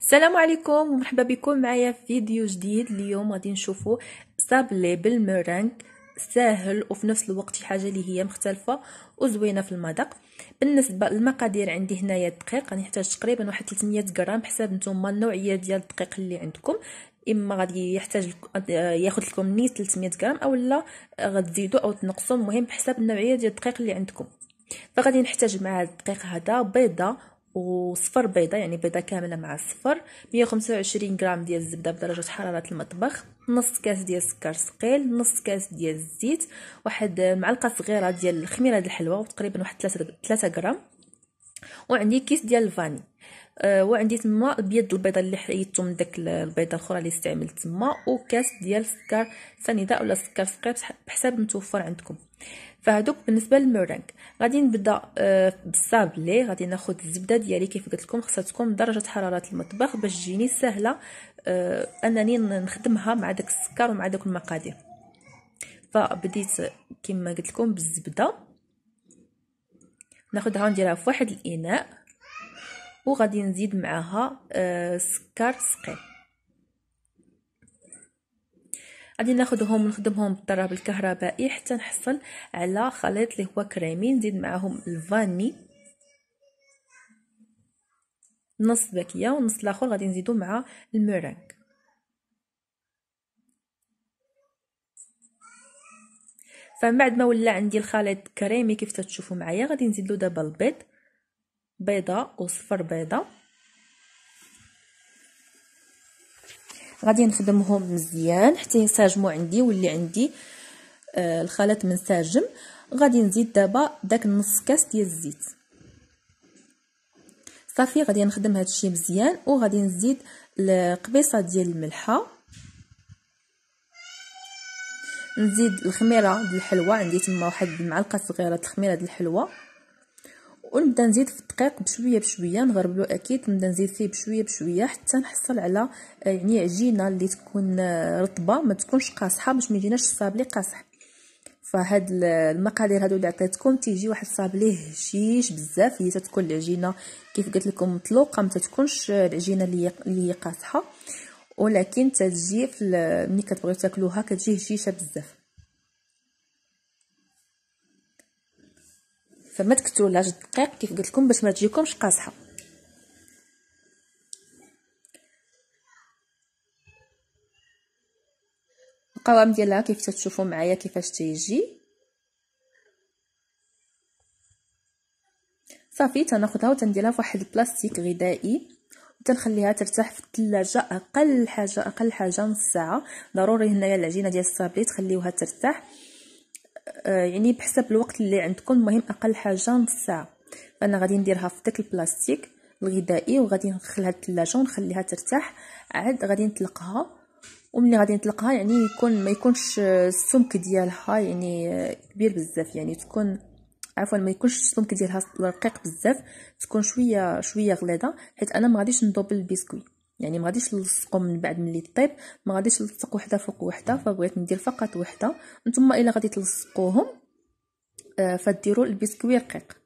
السلام عليكم ومرحبا بكم معايا في فيديو جديد اليوم غادي نشوفو سابلي بالمرنك ساهل وفي نفس الوقت شي حاجه اللي هي مختلفه وزوينه في المذاق بالنسبه للمقادير عندي هنايا الدقيق غادي نحتاج تقريبا واحد 300 غرام حساب نتوما النوعيه ديال الدقيق اللي عندكم اما غادي يحتاج آه، ياخذ لكم نيت 300 غرام اولا غتزيدوا او آه، تنقصوا المهم بحساب النوعيه ديال الدقيق اللي عندكم فغادي نحتاج مع الدقيق هذا بيضه وصفر بيضة يعني بيضة كاملة مع الصفر 125 غرام ديال الزبدة بدرجة حرارة المطبخ نص كاس ديال السكر ثقيل نص كاس ديال الزيت واحد معلقة صغيرة ديال الخميرة ديال الحلوى وتقريبا واحد 3 3 غرام وعندي كيس ديال الفاني أه وعندي تما البيض البيضه اللي حيدته من داك البيضه الاخرى اللي استعملت تما وكاس ديال السكر سنيده ولا سكر صغير بحساب متوفر عندكم فهادوك بالنسبه للمورانك غادي نبدا أه بالصابلي غادي ناخذ الزبده ديالي كيف قلت لكم خاصها تكون درجه حراره المطبخ باش تجيني سهله أه انني نخدمها مع داك السكر ومع داك المقادير فبديت كما قلت لكم بالزبده ناخدها ونديرها في واحد الاناء وغادي نزيد معاها آه، سكر سقيل غادي ناخدهم نخدمهم بالطراب الكهربائي حتى نحصل على خليط اللي هو كريمي نزيد معاهم الفاني نص باكيه ونص الاخر غادي نزيدو مع المرنك فمن بعد ما ولا عندي الخليط كريمي كيف تتشوفوا معايا غادي نزيد له دابا البيض بيضه وصفر بيضه غادي نخدمهم مزيان حتى ينسجموا عندي واللي عندي آه الخليط منسجم غادي نزيد دابا داك نص كاس ديال الزيت صافي غادي نخدم هذا الشيء مزيان وغادي نزيد القبيصه ديال الملحه نزيد الخميره ديال الحلوى عندي تما واحد المعلقه صغيره د الخميره ديال الحلوى ونبدا نزيد في الدقيق بشويه بشويه نغربلو اكيد نبدا نزيد فيه بشويه بشويه حتى نحصل على آه، يعني عجينه اللي تكون آه، رطبه ما تكونش قاصحه باش ما يجيناش الصابلي قاصح فهاد المقادير هادو اللي عطيتكم تيجي واحد الصابلي هشيش بزاف هي تتكون العجينه كيف قلت لكم مطلوقه ما تكونش آه، العجينه اللي هي قاصحه ولكن تتجي ملي كتبغيو تاكلوها كتجي هشيشه بزاف فما تكثروا الدقيق كيف قلت لكم باش ما تجيكمش قاصحه القوام ديالها كيف تشوفوا معايا كيفاش تيجي صافي تناخذها وتنديرها فواحد البلاستيك غذائي حتى نخليها ترتاح في الثلاجه اقل حاجه اقل حاجه نص ساعه ضروري هنايا العجينه ديال الصابلي تخليوها ترتاح آه، يعني بحسب الوقت اللي عندكم المهم اقل حاجه نص ساعه انا غادي نديرها في داك البلاستيك الغذائي وغادي ندخلها للثلاجه ونخليها ترتاح عاد غادي نطلقها وملي غادي نطلقها يعني يكون ما يكونش السمك ديالها يعني كبير بزاف يعني تكون عفوا ما يكونش السمك ديالها رقيق بزاف تكون شويه شويه غليظه حيت انا ما غاديش ندوب البسكوي يعني ما غاديش نلصقو من بعد ملي طيب ما غاديش نلصق وحده فوق وحده فبغيت ندير فقط وحده نتوما الا غادي تلصقوهم آه، فديروا البسكوي رقيق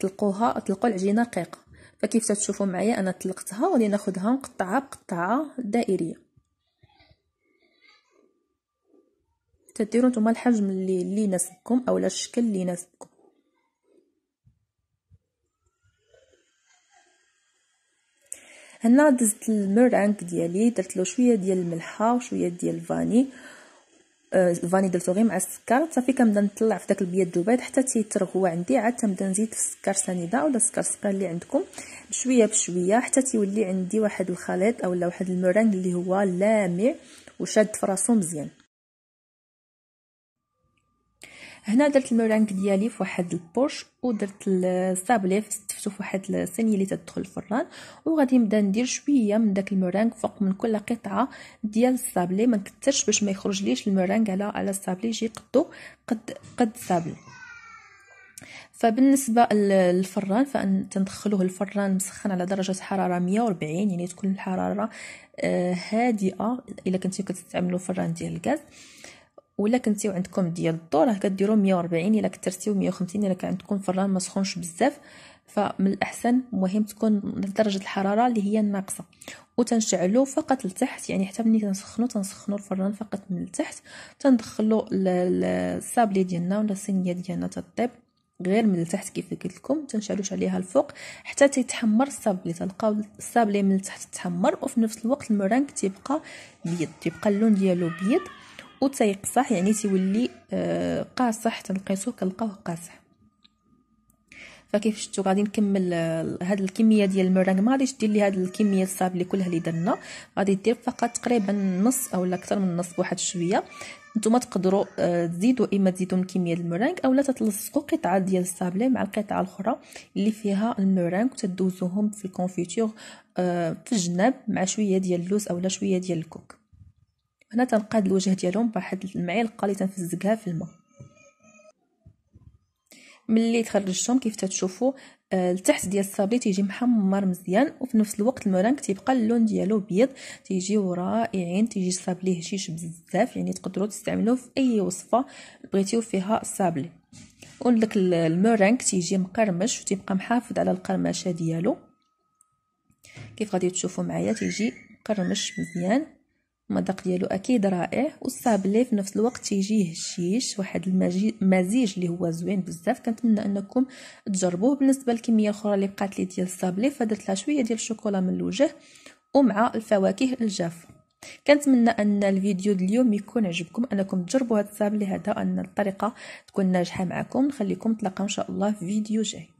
تلقوها تلقوا العجينه رقيقه فكيف تشوفوا معايا انا طلقتها وغادي ناخدها نقطعها بقطعه دائريه تديروا نتوما الحجم اللي اللي يناسبكم اولا الشكل اللي يناسبكم هنا دزت المرانك ديالي درت له شويه ديال الملحه وشويه ديال الفاني الفاني آه، درتو غير مع السكر صافي كنبدا نطلع في داك البيض دوبات حتى تيترغ هو عندي عاد تنبدا نزيد في السكر سنيده ولا السكر سكر اللي عندكم بشويه بشويه حتى تيولي عندي واحد الخليط اولا واحد المرانك اللي هو لامع وشاد فراسو مزيان هنا درت المرانك ديالي في واحد البورش ودرت الصابلي ستفتو في واحد الصينيه اللي تدخل الفران وغادي نبدا ندير شويه من داك المرانك فوق من كل قطعه ديال الصابلي ما نكترش باش ما يخرج ليش المرانك على على الصابلي يجي قدو قد قد الصابلي فبالنسبه للفران فان تندخلوه الفران مسخن على درجه حراره 140 يعني تكون الحراره آه، هادئه الا كنتي كتستعملوا فران ديال الغاز ولا كنتيو عندكم ديال الضو راه كديروا 140 الا كثرتيو 150 الا كان عندكم فران ما سخونش بزاف فمن الاحسن مهم تكون درجه الحراره اللي هي ناقصه وتنشعلو فقط لتحت يعني حتى ملي تنسخنو تنسخنو الفران فقط من التحت تندخلو الصابلي ديالنا ولا الصينيه ديالنا تطيب غير من التحت كيف قلت لكم تنشعلوش عليها الفوق حتى تيتحمر الصابلي تلقاو الصابلي من التحت تحمر وفي نفس الوقت المرانك تيبقى بيض تيبقى اللون ديالو بيض وتيقصح يعني تيولي آه، قاصح تنقيسو كنلقاوه قاصح فكيف شفتوا غادي نكمل آه، هاد الكميه ديال المرنغ ما غاديش دير لي هاد الكميه الصاب اللي كلها اللي درنا غادي دير فقط تقريبا نص اولا اكثر من نص بواحد شويه نتوما تقدروا آه، تزيدوا اما تزيدوا من كميه المرانك اولا تتلصقوا قطعه ديال الصابلي مع القطعه الاخرى اللي فيها المرنغ وتدوزوهم في الكونفيتور في الجناب مع شويه ديال اللوز اولا شويه ديال الكوك هنا تنقاد الوجه ديالهم بواحد المعلقه اللي تنفزقها في الماء ملي تخرجتهم كيف تتشوفوا آه، التحت ديال الصابلي تيجي محمر مزيان وفي نفس الوقت المرانك تيبقى اللون ديالو بيض تيجيو رائعين تيجي الصابلي هشيش بزاف يعني تقدروا تستعملوه في اي وصفه بغيتيو فيها الصابلي ولك المرانك تيجي مقرمش وتيبقى محافظ على القرمشه ديالو كيف غادي تشوفوا معايا تيجي مقرمش مزيان المذاق ديالو اكيد رائع والصابلي في نفس الوقت تيجيه هشيش واحد المزيج اللي هو زوين بزاف كنتمنى انكم تجربوه بالنسبه للكميه الاخرى اللي بقات لي ديال الصابلي فدرت لها شويه ديال الشوكولا من الوجه ومع الفواكه الجافه كنتمنى ان الفيديو اليوم يكون عجبكم انكم تجربوا هذا الصابلي هذا ان الطريقه تكون ناجحه معكم نخليكم نتلاقاو ان شاء الله في فيديو جاي